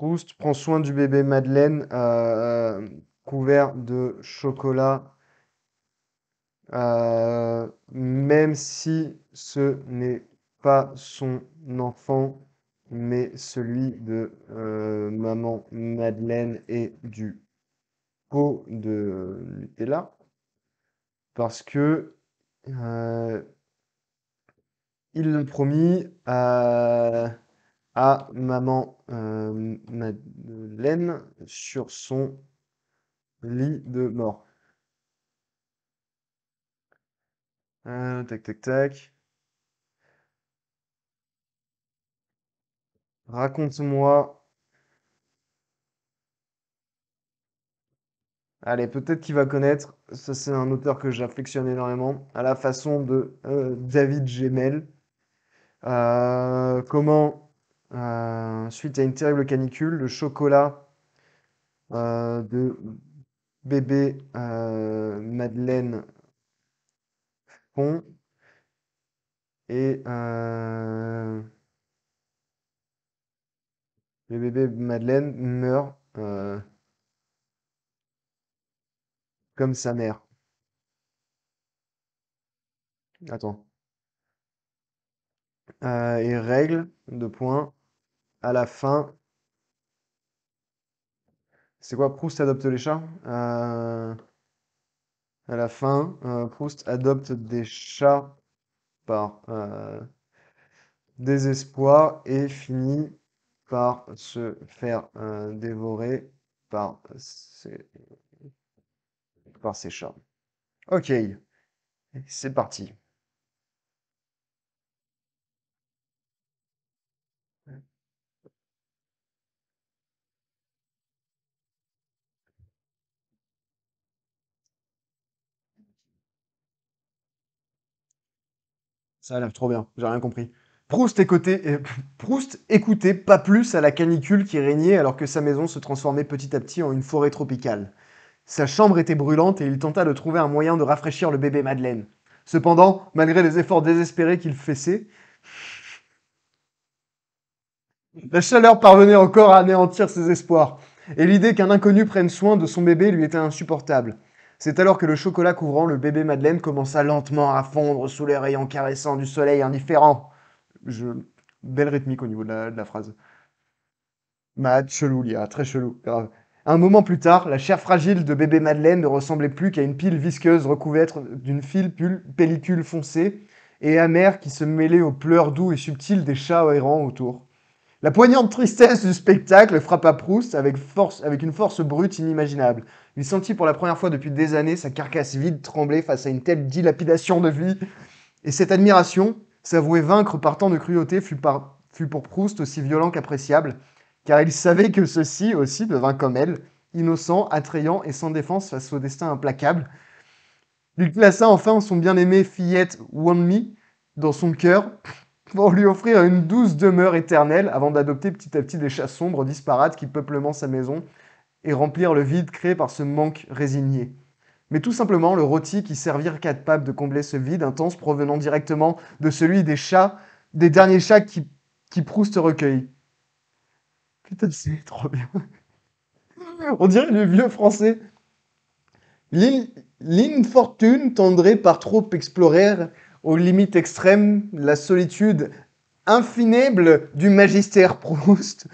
« Prends prend soin du bébé Madeleine euh, euh, couvert de chocolat, euh, même si ce n'est pas son enfant, mais celui de maman Madeleine et du pot de Lutella. » parce que il l'a promit. à à maman euh, Madeleine sur son lit de mort. Euh, tac, tac, tac. Raconte-moi. Allez, peut-être qu'il va connaître. Ça, c'est un auteur que j'affectionne énormément. À la façon de euh, David Gemmel. comment euh, suite à une terrible canicule. Le chocolat euh, de bébé euh, Madeleine Pont. Et le bébé Madeleine meurt comme sa mère. Attends. et règle, de point à la fin. C'est quoi Proust adopte les chats euh, À la fin, euh, Proust adopte des chats par euh, désespoir et finit par se faire dévorer par par ses chats. Ok, c'est parti. Ça l'air trop bien, j'ai rien compris. Proust, euh, Proust écoutait pas plus à la canicule qui régnait alors que sa maison se transformait petit à petit en une forêt tropicale. Sa chambre était brûlante et il tenta de trouver un moyen de rafraîchir le bébé Madeleine. Cependant, malgré les efforts désespérés qu'il fessait, la chaleur parvenait encore à anéantir ses espoirs, et l'idée qu'un inconnu prenne soin de son bébé lui était insupportable. C'est alors que le chocolat couvrant le bébé Madeleine commença lentement à fondre sous les rayons caressants du soleil indifférent. Je... Belle rythmique au niveau de la, phrase. Mad, chelou, Lia, très chelou, grave. Un moment plus tard, la chair fragile de bébé Madeleine ne ressemblait plus qu'à une pile visqueuse recouverte d'une file pellicule foncée et amère qui se mêlait aux pleurs doux et subtils des chats errants autour. La poignante tristesse du spectacle frappa Proust avec, force, avec une force brute inimaginable. Il sentit pour la première fois depuis des années sa carcasse vide trembler face à une telle dilapidation de vie. Et cette admiration, s'avouer vaincre par tant de cruauté, fut, pour Proust aussi violent qu'appréciable, car il savait que ceci aussi devint comme elle, innocent, attrayant et sans défense face au destin implacable. Il plaça enfin son bien-aimé fillette Wanmi dans son cœur pour lui offrir une douce demeure éternelle avant d'adopter petit à petit des chats sombres disparates qui peuplement sa maison et remplir le vide créé par ce manque résigné. Mais tout simplement le rôti qui servir quatre capable de combler ce vide intense provenant directement de celui des chats, des derniers chats qui, qui Proust recueille. Putain, c'est trop bien. On dirait le vieux français. L'infortune tendrait par trop explorer aux limites extrêmes la solitude infinible du magistère Proust,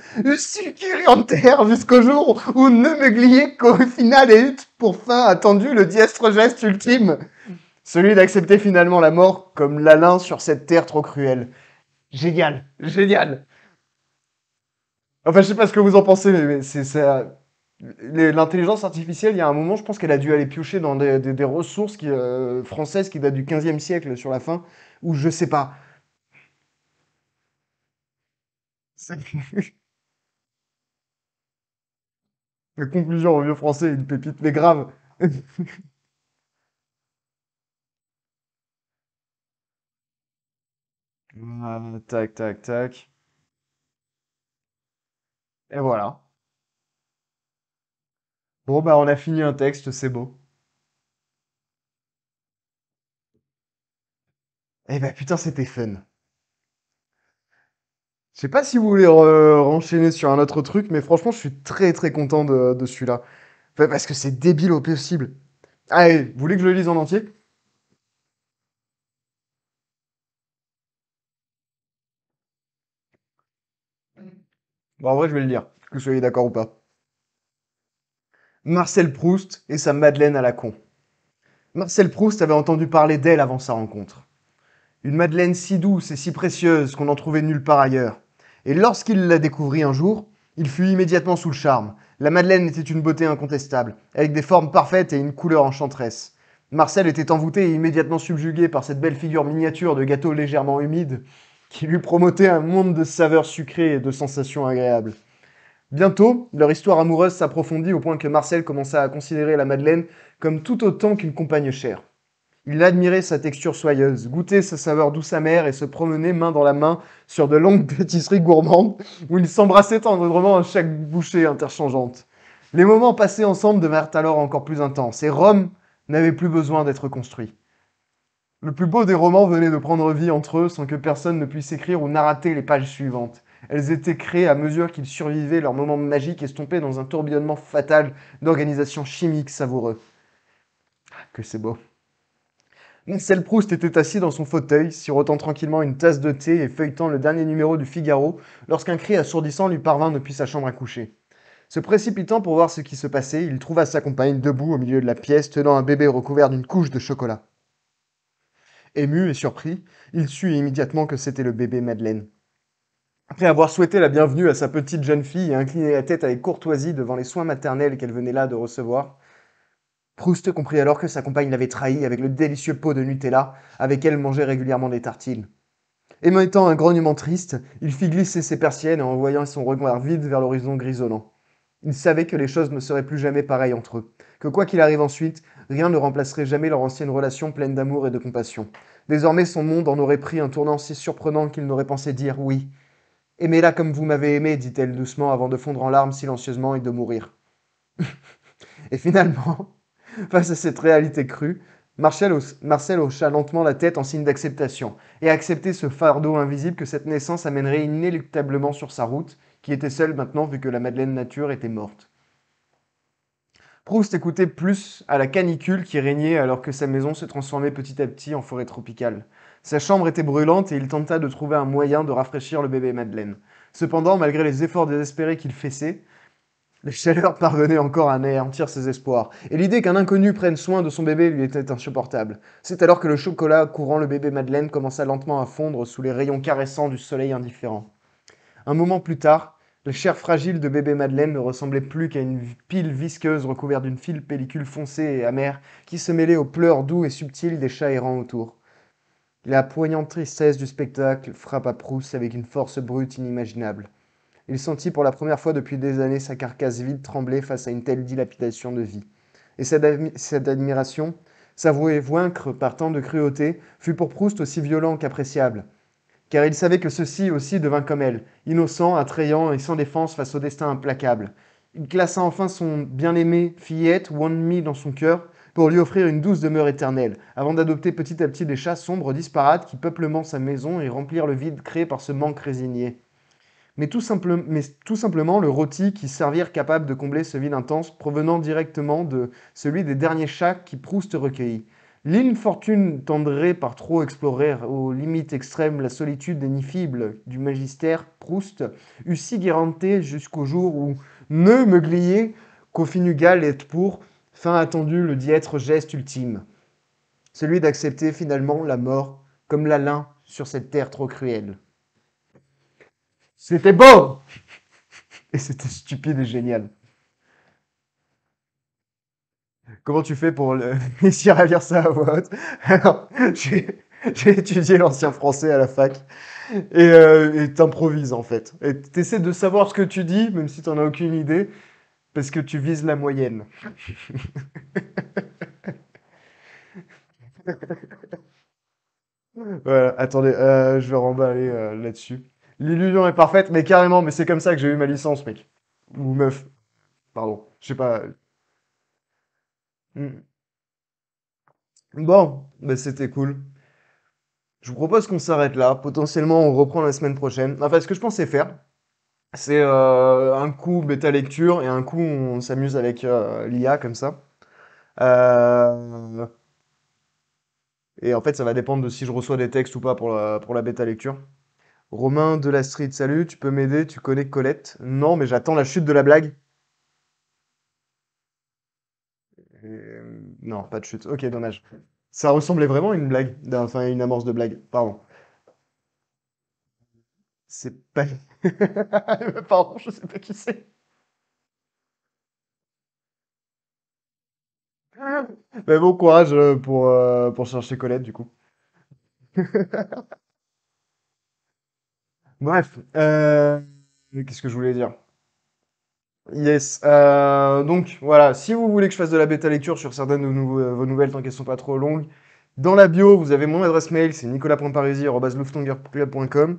terre jusqu'au jour où ne gliez qu'au final et eut pour fin attendu le diestre geste ultime, celui d'accepter finalement la mort comme l'Alain sur cette terre trop cruelle. Génial, génial. Enfin, je sais pas ce que vous en pensez, mais c'est ça. L'intelligence artificielle, il y a un moment, je pense qu'elle a dû aller piocher dans des, ressources euh, françaises qui datent du 15e siècle sur la fin, ou je sais pas. La conclusion en vieux français est une pépite, mais grave. Ah, tac, tac, tac. Et voilà. Bon, bah, on a fini un texte, c'est beau. Eh bah, putain, c'était fun. Je sais pas si vous voulez enchaîner sur un autre truc, mais franchement, je suis très très content de, celui-là. parce que c'est débile au possible. Allez, vous voulez que je le lise en entier Bon, en vrai, je vais le lire, que vous soyez d'accord ou pas. Marcel Proust et sa Madeleine à la con. Marcel Proust avait entendu parler d'elle avant sa rencontre. Une Madeleine si douce et si précieuse qu'on n'en trouvait nulle part ailleurs. Et lorsqu'il la découvrit un jour, il fut immédiatement sous le charme. La Madeleine était une beauté incontestable, avec des formes parfaites et une couleur enchanteresse. Marcel était envoûté et immédiatement subjugué par cette belle figure miniature de gâteau légèrement humide qui lui promettait un monde de saveurs sucrées et de sensations agréables. Bientôt, leur histoire amoureuse s'approfondit au point que Marcel commença à considérer la Madeleine comme tout autant qu'une compagne chère. Il admirait sa texture soyeuse, goûtait sa saveur douce amère et se promenait main dans la main sur de longues pâtisseries gourmandes où ils s'embrassaient tendrement à chaque bouchée interchangeante. Les moments passés ensemble devinrent alors encore plus intenses et Rome n'avait plus besoin d'être construit. Le plus beau des romans venait de prendre vie entre eux sans que personne ne puisse écrire ou narrater les pages suivantes. Elles étaient créées à mesure qu'ils survivaient leurs moments magiques estompés dans un tourbillonnement fatal d'organisations chimiques savoureux. Ah, que c'est beau. Marcel Proust était assis dans son fauteuil, sirotant tranquillement une tasse de thé et feuilletant le dernier numéro du Figaro, lorsqu'un cri assourdissant lui parvint depuis sa chambre à coucher. Se précipitant pour voir ce qui se passait, il trouva sa compagne debout au milieu de la pièce, tenant un bébé recouvert d'une couche de chocolat. Ému et surpris, il sut immédiatement que c'était le bébé Madeleine. Après avoir souhaité la bienvenue à sa petite jeune fille et incliné la tête avec courtoisie devant les soins maternels qu'elle venait là de recevoir, Proust comprit alors que sa compagne l'avait trahi avec le délicieux pot de Nutella avec elle mangeait régulièrement des tartines. Émettant un grognement triste, il fit glisser ses persiennes en voyant son regard vide vers l'horizon grisonnant. Il savait que les choses ne seraient plus jamais pareilles entre eux, que quoi qu'il arrive ensuite, rien ne remplacerait jamais leur ancienne relation pleine d'amour et de compassion. Désormais, son monde en aurait pris un tournant si surprenant qu'il n'aurait pensé dire oui. Aimez-la comme vous m'avez aimé, dit-elle doucement avant de fondre en larmes silencieusement et de mourir. et finalement, Face à cette réalité crue, Marcel, hocha lentement la tête en signe d'acceptation, et acceptait ce fardeau invisible que cette naissance amènerait inéluctablement sur sa route, qui était seule maintenant vu que la Madeleine Nature était morte. Proust écoutait plus à la canicule qui régnait alors que sa maison se transformait petit à petit en forêt tropicale. Sa chambre était brûlante et il tenta de trouver un moyen de rafraîchir le bébé Madeleine. Cependant, malgré les efforts désespérés qu'il fessait, les chaleurs parvenaient encore à anéantir ses espoirs, et l'idée qu'un inconnu prenne soin de son bébé lui était insupportable. C'est alors que le chocolat courant le bébé Madeleine commença lentement à fondre sous les rayons caressants du soleil indifférent. Un moment plus tard, la chair fragile de bébé Madeleine ne ressemblait plus qu'à une pile visqueuse recouverte d'une file pellicule foncée et amère qui se mêlait aux pleurs doux et subtils des chats errants autour. La poignante tristesse du spectacle frappa Proust avec une force brute inimaginable. Il sentit pour la première fois depuis des années sa carcasse vide trembler face à une telle dilapidation de vie. Et cette, admiration, s'avouer vaincre par tant de cruauté, fut pour Proust aussi violent qu'appréciable. Car il savait que ceci aussi devint comme elle, innocent, attrayant et sans défense face au destin implacable. Il classa enfin son bien-aimé fillette, Wanmi, dans son cœur, pour lui offrir une douce demeure éternelle, avant d'adopter petit à petit des chats sombres, disparates, qui peuplement sa maison et remplir le vide créé par ce manque résigné mais tout, simplement le rôti qui servir capable de combler ce vide intense provenant directement de celui des derniers chats qui Proust recueillit. L'infortune tendrait par trop explorer aux limites extrêmes la solitude nifibles du magistère Proust, eût si guéranté jusqu'au jour où ne meuglier qu'au finugal et pour, fin attendu le diètre geste ultime, celui d'accepter finalement la mort comme l'alain sur cette terre trop cruelle. C'était beau et c'était stupide et génial. Comment tu fais pour réussir à lire ça à voix haute j'ai, étudié l'ancien français à la fac euh, et t'improvises en fait. Et t'essaies de savoir ce que tu dis, même si t'en as aucune idée, parce que tu vises la moyenne. voilà, attendez, euh, je vais remballer euh, là-dessus. L'illusion est parfaite, mais carrément, mais c'est comme ça que j'ai eu ma licence, mec. Ou meuf. Pardon, je sais pas. Hmm. Bon, mais c'était cool. Je vous propose qu'on s'arrête là. Potentiellement, on reprend la semaine prochaine. Enfin, ce que je pensais faire, c'est euh, un coup bêta lecture et un coup on s'amuse avec euh, l'IA comme ça. Euh, et en fait, ça va dépendre de si je reçois des textes ou pas pour pour la bêta lecture. Romain de la Street, salut, tu peux m'aider, tu connais Colette Non, mais j'attends la chute de la blague. Euh, non, pas de chute. Ok, dommage. Ça ressemblait vraiment à une blague, enfin une amorce de blague, pardon. C'est pas. pardon, je sais pas qui c'est. Mais bon courage euh, pour, euh, pour chercher Colette, du coup. Bref, euh, qu'est-ce que je voulais dire Yes. Euh, donc voilà, si vous voulez que je fasse de la bêta lecture sur certaines de euh, vos nouvelles tant qu'elles sont pas trop longues, dans la bio, vous avez mon adresse mail, c'est nicolas.parisi.com.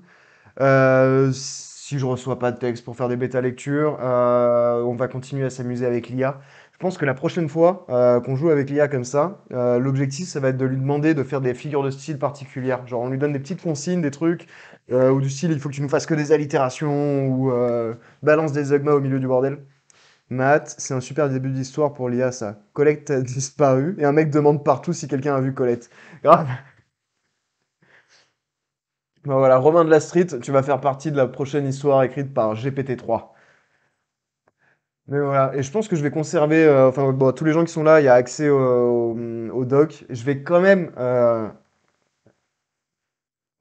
Euh, si je reçois pas de texte pour faire des bêta lectures, euh, on va continuer à s'amuser avec l'IA. Je pense que la prochaine fois euh, qu'on joue avec l'IA comme ça, l'objectif, ça va être de lui demander de faire des figures de style particulières. Genre, on lui donne des petites consignes, des trucs, euh, ou du style il faut que tu nous fasses que des allitérations ou euh, balance des dogmas au milieu du bordel. Matt, c'est un super début d'histoire pour l'IA, ça. Colette a disparu et un mec demande partout si quelqu'un a vu Colette. Grave. Ben voilà, Romain de la Street, tu vas faire partie de la prochaine histoire écrite par GPT-3. Mais voilà, et je pense que je vais conserver, euh, enfin tous les gens qui sont là, il y a accès au, doc. Je vais quand même... Euh...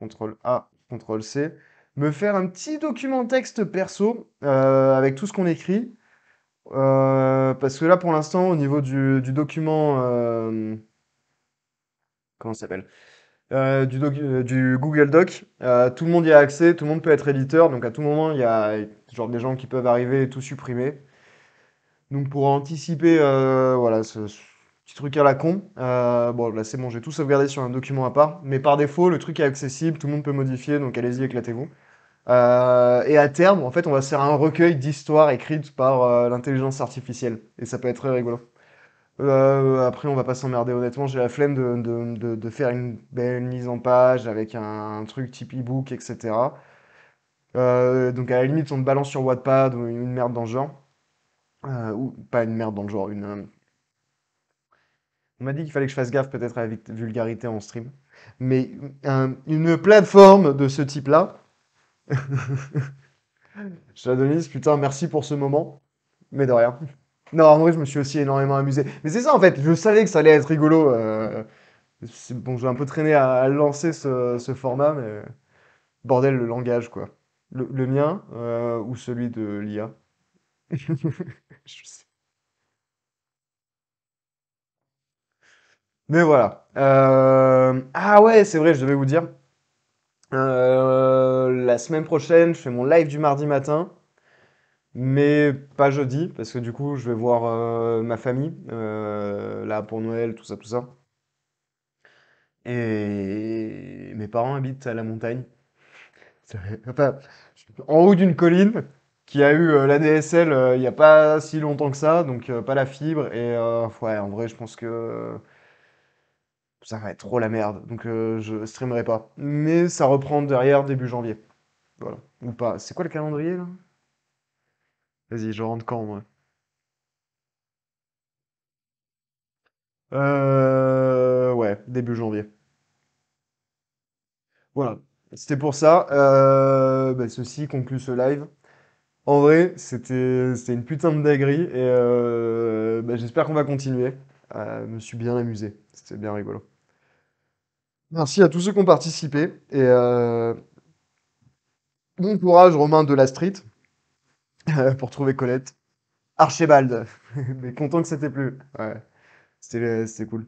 Contrôle A, CTRL-C, me faire un petit document texte perso euh, avec tout ce qu'on écrit. Euh, parce que là, pour l'instant, au niveau du, document... Euh, comment ça s'appelle du, Google Doc, tout le monde y a accès, tout le monde peut être éditeur, donc à tout moment, il y a genre des gens qui peuvent arriver et tout supprimer. Donc pour anticiper voilà, Petit truc à la con. Euh, bon, là, c'est bon, j'ai tout sauvegardé sur un document à part. Mais par défaut, le truc est accessible, tout le monde peut modifier, donc allez-y, éclatez-vous. Euh, et à terme, en fait, on va se faire un recueil d'histoires écrites par euh, l'intelligence artificielle. Et ça peut être très rigolo. après, on va pas s'emmerder, honnêtement. J'ai la flemme de, faire une belle mise en page avec un, un truc type e-book, etc. donc, à la limite, on te balance sur Wattpad ou une merde dans le genre. ou pas une merde dans le genre, une, on m'a dit qu'il fallait que je fasse gaffe peut-être à la vulgarité en stream. Mais une plateforme de ce type-là. J'adonise, putain, merci pour ce moment. Mais de rien. Non, en vrai, je me suis aussi énormément amusé. Mais c'est ça, en fait, je savais que ça allait être rigolo. Bon, euh, Bon, j'ai un peu traîné à, lancer ce, format, mais bordel, le langage, quoi. Le, mien euh, ou celui de l'IA Je sais Mais voilà. Euh, ah ouais, c'est vrai, je devais vous dire. Euh, la semaine prochaine, je fais mon live du mardi matin. Mais pas jeudi, parce que du coup, je vais voir euh, ma famille, là pour Noël, tout ça, tout ça. Et mes parents habitent à la montagne. en haut d'une colline qui a eu la DSL il n'y a pas si longtemps que ça, donc pas la fibre. Et ouais, en vrai, je pense que ça va être trop la merde, donc euh, je streamerai pas. Mais ça reprend derrière début janvier. Voilà. Ou pas. C'est quoi le calendrier là Vas-y, je rentre quand moi Euh. Ouais, début janvier. Voilà. C'était pour ça. Euh, bah, ceci conclut ce live. En vrai, c'était une putain de dinguerie et euh, bah, j'espère qu'on va continuer. je me suis bien amusé. C'était bien rigolo. Merci à tous ceux qui ont participé. Et euh, bon courage, Romain de la Street, euh, pour trouver Colette. Archibald. Mais content que c'était plus. Ouais. C'était cool.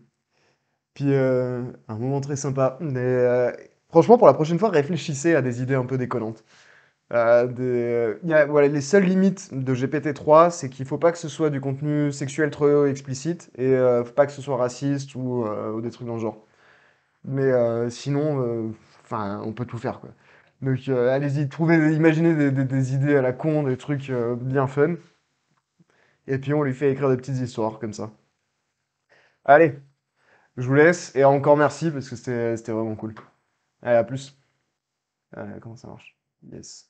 Puis euh, un moment très sympa. Mais franchement, pour la prochaine fois, réfléchissez à des idées un peu déconnantes. les seules limites de GPT-3, c'est qu'il ne faut pas que ce soit du contenu sexuel trop explicite et faut pas que ce soit raciste ou, ou des trucs dans le genre. Mais euh, sinon, euh, enfin, on peut tout faire, quoi. Donc euh, allez-y, trouvez, imaginez des, idées à la con, des trucs bien fun. Et puis on lui fait écrire des petites histoires comme ça. Allez, je vous laisse et encore merci parce que c'était vraiment cool. Allez, à plus. comment ça marche Yes.